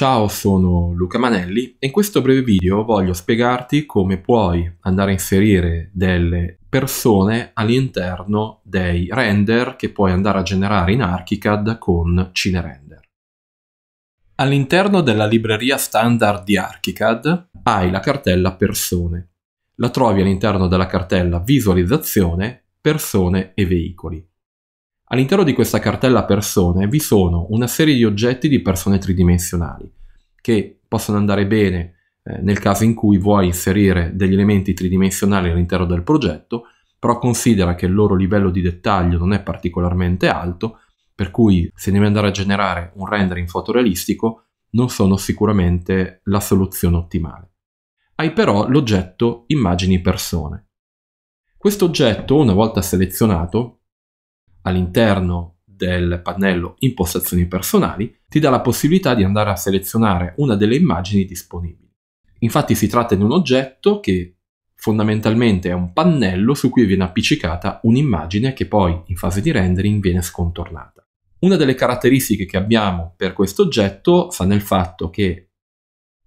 Ciao, sono Luca Manelli e in questo breve video voglio spiegarti come puoi andare a inserire delle persone all'interno dei render che puoi andare a generare in ArchiCAD con CineRender. All'interno della libreria standard di ArchiCAD hai la cartella persone. La trovi all'interno della cartella visualizzazione, persone e veicoli. All'interno di questa cartella persone vi sono una serie di oggetti di persone tridimensionali che possono andare bene eh, nel caso in cui vuoi inserire degli elementi tridimensionali all'interno del progetto, però considera che il loro livello di dettaglio non è particolarmente alto, per cui se devi andare a generare un rendering fotorealistico non sono sicuramente la soluzione ottimale. Hai però l'oggetto immagini persone. Questo oggetto, una volta selezionato, all'interno del pannello impostazioni personali ti dà la possibilità di andare a selezionare una delle immagini disponibili. Infatti si tratta di un oggetto che fondamentalmente è un pannello su cui viene appiccicata un'immagine che poi in fase di rendering viene scontornata. Una delle caratteristiche che abbiamo per questo oggetto sta nel fatto che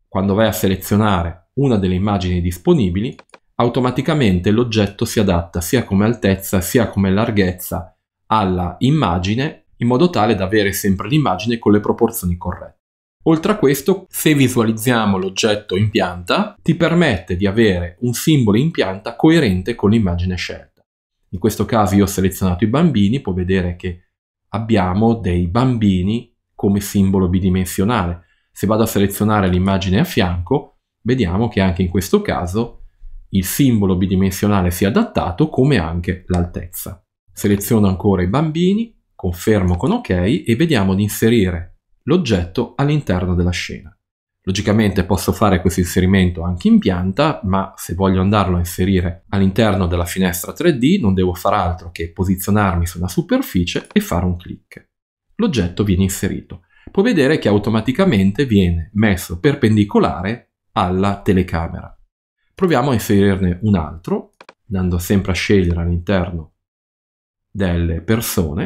quando vai a selezionare una delle immagini disponibili, automaticamente l'oggetto si adatta sia come altezza sia come larghezza alla immagine in modo tale da avere sempre l'immagine con le proporzioni corrette. Oltre a questo, se visualizziamo l'oggetto in pianta, ti permette di avere un simbolo in pianta coerente con l'immagine scelta. In questo caso io ho selezionato i bambini, puoi vedere che abbiamo dei bambini come simbolo bidimensionale. Se vado a selezionare l'immagine a fianco, vediamo che anche in questo caso il simbolo bidimensionale si è adattato come anche l'altezza. Seleziono ancora i bambini, confermo con OK e vediamo di inserire l'oggetto all'interno della scena. Logicamente posso fare questo inserimento anche in pianta, ma se voglio andarlo a inserire all'interno della finestra 3D non devo far altro che posizionarmi su una superficie e fare un clic. L'oggetto viene inserito. Può vedere che automaticamente viene messo perpendicolare alla telecamera. Proviamo a inserirne un altro, andando sempre a scegliere all'interno delle persone,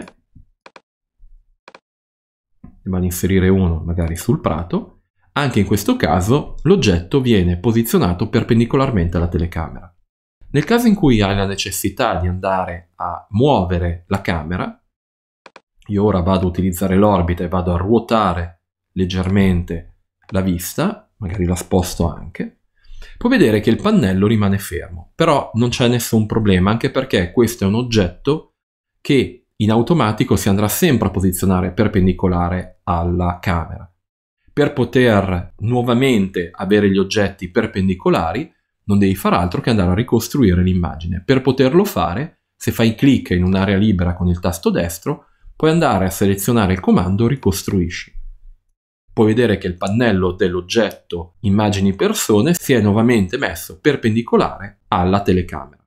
ne vado a inserire uno magari sul prato, anche in questo caso l'oggetto viene posizionato perpendicolarmente alla telecamera. Nel caso in cui hai la necessità di andare a muovere la camera, io ora vado ad utilizzare l'orbita e vado a ruotare leggermente la vista, magari la sposto anche, puoi vedere che il pannello rimane fermo, però non c'è nessun problema, anche perché questo è un oggetto che in automatico si andrà sempre a posizionare perpendicolare alla camera. Per poter nuovamente avere gli oggetti perpendicolari non devi far altro che andare a ricostruire l'immagine. Per poterlo fare, se fai clic in un'area libera con il tasto destro, puoi andare a selezionare il comando ricostruisci. Puoi vedere che il pannello dell'oggetto immagini persone si è nuovamente messo perpendicolare alla telecamera.